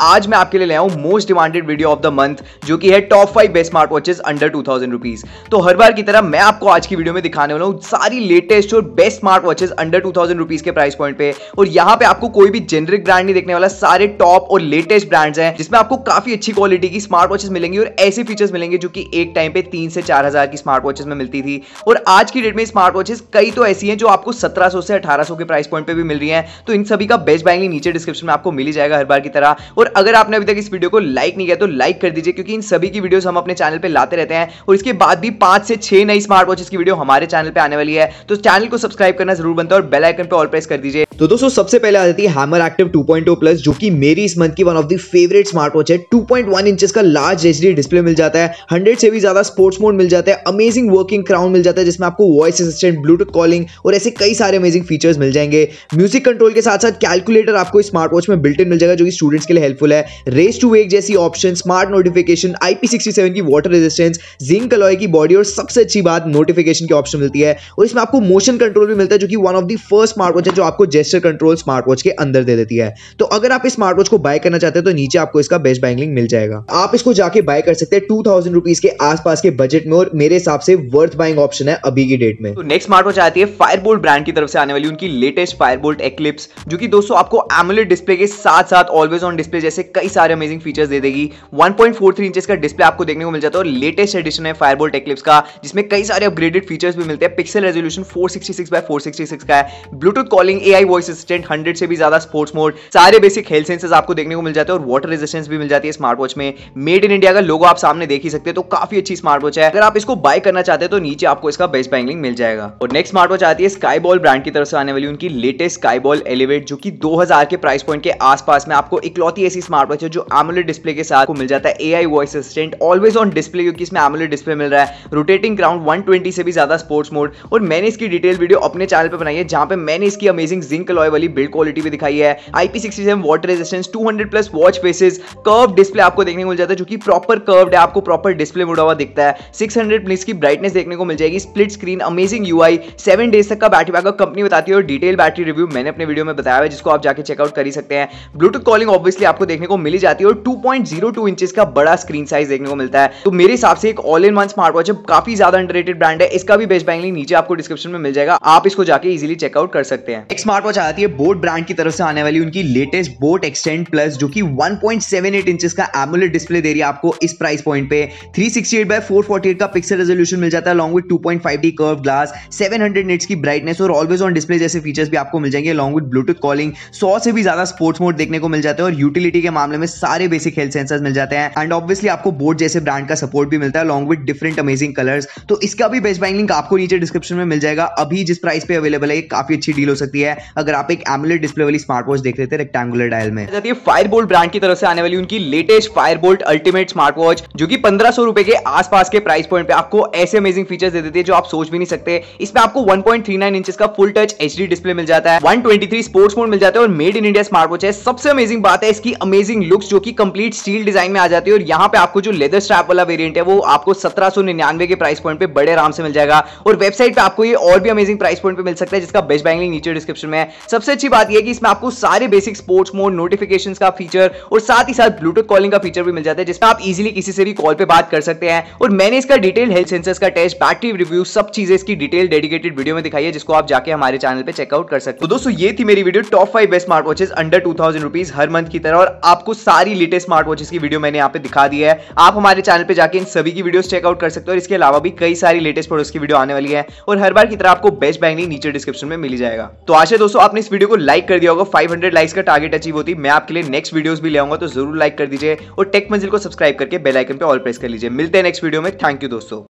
आज मैं आपके लिए ले आऊँ most demanded video of the month जो कि है top five best smart watches under two thousand rupees तो हर बार की तरह मैं आपको आज की वीडियो में दिखाने वाला हूँ सारी लेटेस्ट और best smart watches under two thousand rupees के प्राइस पॉइंट पे और यहाँ पे आपको कोई भी जेनरिक ब्रांड नहीं देखने वाला सारे टॉप और लेटेस्ट ब्रांड्स हैं जिसमें आपको काफी अच्छी क्वालिटी की स्मार्ट वॉचेस मिलेंगी और ऐसे फीचर्स मिलेंगे जो कि एक टाइम पे तीन से चार हजार की स्मार्ट वॉचेस में मिलती थी और आज की डेट में स्मार्ट वॉचेस कई तो ऐसी हैं जो आपको सत्रह से अठारह के प्राइस पॉइंट पर भी मिल रही है तो इन सभी का बेस्ट बैंक नीचे डिस्क्रिप्शन में आपको मिली जाएगा हर बार की तरह और अगर आपने अभी तक इस वीडियो को लाइक नहीं किया तो लाइक कर दीजिए क्योंकि इन सभी की वीडियोस हम अपने चैनल पर लाते रहते हैं और इसके बाद भी पांच से छह नई स्मार्ट वॉचेस की वीडियो हमारे चैनल पर आने वाली है तो चैनल को सब्सक्राइब करना जरूर बनता है और बेलाइकन पर ऑल प्रेस कर दीजिए तो दोस्तों सबसे पहले आ जाती है हैमर एक्टिव 2.0 प्लस जो कि मेरी इस मंथ की one of the favourite smart watch है 2.1 इंच का लार्ज एच डिस्प्ले मिल जाता है 100 से भी ज्यादा स्पोर्ट्स मोड मिल जाता है अमेजिंग वर्किंग क्राउन मिल जाता है जिसमें आपको वॉइस असिस्टेंट ब्लूटूथ कॉलिंग और ऐसे कई सारे अमेजिंग फीचर्स मिल जाएंगे म्यूजिक कंट्रोल के साथ साथ कैलकुलेटर आपको स्मार्ट वॉच में बिल्टिन इन मिल जाएगा जो कि स्टूडेंट्स के लिए हेल्पफुल है रेस टू वेक जैसी ऑप्शन स्मार्ट नोटिफिकेशन आईपी की वाटर रेजिस्टेंस जिंक कलॉय की बॉडी और सबसे अच्छी बात नोटिफिकेशन की ऑप्शन मिलती है और इसमें आपको मोशन कंट्रोल भी मिलता है जो कि one of the first smart watch है जो आपको जेस्टर कंट्रोल स्मार्ट वॉच के अंदर दे देती है तो अगर आप इस स्मार्ट वॉच को बाय करना चाहते हैं तो नीचे आपको इसका बेस्ट बाइंग लिंक मिल जाएगा आप इसको जाके बाय कर सकते हैं टू थाउजेंड रुपीज के आसपास के बजट में और मेरे हिसाब से वर्थ बाइंग ऑप्शन है अभी की डेट में तो नेक्स्ट स्मार्ट वॉच आती है फायरबोल्ट ब्रांड की तरफ से आने वाली उनकी लेटेस्ट फायरबोल्ट एक्लिप्स जो कि दोस्तों आपको एमुलेट डिस्प्ले के साथ साथ ऑलवेज ऑन डिस्प्ले डिस्प्ले जैसे कई सारे अमेजिंग फीचर्स दे देगी 1.43 पॉइंट इंचेस का डिस्प्ले आपको देखने को मिल जाता है और लेटेस्ट एडिशन है फायरबोल टेक्लिप्स का जिसमें कई सारे अपग्रेडेड फीचर्स भी मिलते हैं पिक्सल रेजोल्यूशन 466 बाय 466 का है Bluetooth calling a voice assistant hundred से भी ज्यादा स्पोर्ट्स मोड सारे बेसिक हेल्थ सेंसेस आपको देखने को मिल जाते हैं और वाटर रेजिस्टेंस भी मिल जाती है स्मार्ट वॉच में मेड इन इंडिया का लोगो आप सामने देख ही सकते हैं तो काफी अच्छी स्मार्ट वॉच है अगर आप इसको बाय करना चाहते हैं तो नीचे आपको इसका बेस्ट बैंगलिंग मिल जाएगा और नेक्स्ट स्मार्ट वॉच आती है स्काईबॉल ब्रांड की तरफ से आने वाली उनकी लेटेस्ट स्काईबॉल एलिवेट जो कि 2000 के प्राइस पॉइंट के आसपास में आपको इकलौती की ऐसी स्मार्ट वॉच है जो एमुलेट डिस्प्ले के साथ को मिल जाता है AI voice assistant always on display क्योंकि इसमें एमुलेट डिस्प्ले मिल रहा है रोटेटिंग ग्राउंड 120 से भी ज्यादा स्पोर्ट्स मोड और मैंने इसकी डिटेल वीडियो अपने चैनल पर बनाई है जहां पर मैंने इसकी अमेजिंग जिंक लॉय वाली बिल्ड क्वालिटी भी दिखाई है IP sixty seven water resistance two hundred plus watch faces curve display आपको देखने को मिल जाता है जो कि प्रॉपर कर्व्ड है आपको प्रॉपर डिस्प्ले मुड़ा हुआ दिखता है सिक्स हंड्रेड प्लस की ब्राइटनेस देखने को मिल जाएगी split screen amazing U I seven days तक का बैटरी बैकअप कंपनी बताती है और डिटेल बैटरी रिव्यू मैंने अपने वीडियो में बताया है जिसको आप जाके चेकआउट कर सकते हैं ब्लूटूथ कॉलिंग ऑब्वियसली आपको देखने को मिली जाती है और two point zero two inches का बड़ा स्क्रीन साइज देखने को मिलता है तो मेरे हिसाब से एक all in one smart watch काफी ज्यादा अंडररेटेड ब्रांड है इसका भी बेस्ट बैंगली नीचे आपको डिस्क्रिप्शन में मिल जाएगा आप इसको जाके इजिली चेकआउट कर सकते हैं एक स्मार्ट वॉच आती है बोट ब्रांड की तरफ से आने वाली उनकी लेटेस्ट बोट एक्सटेंड प्लस जो कि एट इंचेस का एमुलेट डिस्प्ले दे रही है आपको इस प्राइस पॉइंट पे three sixty eight by four forty eight का पिक्सल रेजोल्यूशन मिल जाता है along with D curve glass seven hundred nits की ब्राइटनेस और ऑलवेज ऑन डिस्प्ले जैसे फीचर्स भी आपको मिल जाएंगे लॉन्ग विद ब्लूटूथ कॉलिंग सौ से भी ज्यादा स्पोर्ट्स मोड देखने को मिल जाता है और यूटिल यूटिलिटी के मामले में सारे बेसिक हेल्थ सेंसर मिल जाते हैं एंड ऑब्वियसली आपको बोर्ड जैसे ब्रांड का सपोर्ट भी मिलता है along with different amazing colours तो इसका भी बेस्ट बाइंग लिंक आपको नीचे डिस्क्रिप्शन में मिल जाएगा अभी जिस प्राइस पे अवेलेबल है काफी अच्छी डील हो सकती है अगर आप एक एमुलेट डिस्प्ले वाली स्मार्ट वॉच देख लेते रेक्टेंगुलर डायल में फायर बोल्ट ब्रांड की तरफ से आने वाली उनकी latest Fire Boltt ultimate smart watch जो की पंद्रह सौ रुपए के आसपास के प्राइस पॉइंट पे आपको ऐसे अमेजिंग फीचर्स दे देती है जो आप सोच भी नहीं सकते इसमें आपको 1.39 इंचेस का फुल टच एच डिस्प्ले मिल जाता है 123 स्पोर्ट्स मोड मिल जाता है और made in India smart watch है सबसे अमेजिंग बात है इसकी ही अमेजिंग लुक्स जो कि कंप्लीट स्टील डिजाइन में आ जाती है और यहाँ पे आपको जो लेदर स्ट्रैप वाला वेरिएंट है वो आपको सत्रह के प्राइस पॉइंट पे बड़े आराम से मिल जाएगा और वेबसाइट पे आपको ये और भी अमेजिंग प्राइस पॉइंट पे मिल सकता है जिसका बेस्ट बैंगलिंग नीचे डिस्क्रिप्शन में है सबसे अच्छी बात यह कि इसमें आपको सारे बेसिक स्पोर्ट्स मोड नोटिफिकेशन का फीचर और साथ ही साथ ब्लूटूथ कॉलिंग का फीचर भी मिल जाता है जिसमें आप इजिली किसी से भी कॉल पर बात कर सकते हैं और मैंने इसका डिटेल हेल्थ सेंसर्स का टेस्ट बैटरी रिव्यू सब चीजें इसकी डिटेल डेडिकेटेड वीडियो में दिखाई है जिसको आप जाके हमारे चैनल पर चेकआउट कर सकते हो तो दोस्तों ये थी मेरी video top five best smart watches under two thousand हर मंथ की तरह और आपको सारी लेटेस्ट स्मार्ट वॉचेस की वीडियो मैंने यहाँ पे दिखा दी है आप हमारे चैनल पे जाके इन सभी की वीडियोस चेकआउट कर सकते हो और इसके अलावा भी कई सारी लेटेस्ट प्रोडक्ट्स की वीडियो आने वाली है और हर बार की तरह आपको बेस्ट बैंगनी नीचे डिस्क्रिप्शन में मिल जाएगा तो आशा दोस्तों आपने इस वीडियो को लाइक कर दिया होगा फाइव लाइक्स का टारगेट अचीव होती मैं आपके लिए नेक्स्ट वीडियोज भी लेगा तो जरूर लाइक कर दीजिए और टेक मंजिल को सब्सक्राइब करके बेलाइकन पर ऑल प्रेस कर लीजिए मिलते हैं नेक्स्ट वीडियो में थैंक यू दोस्तों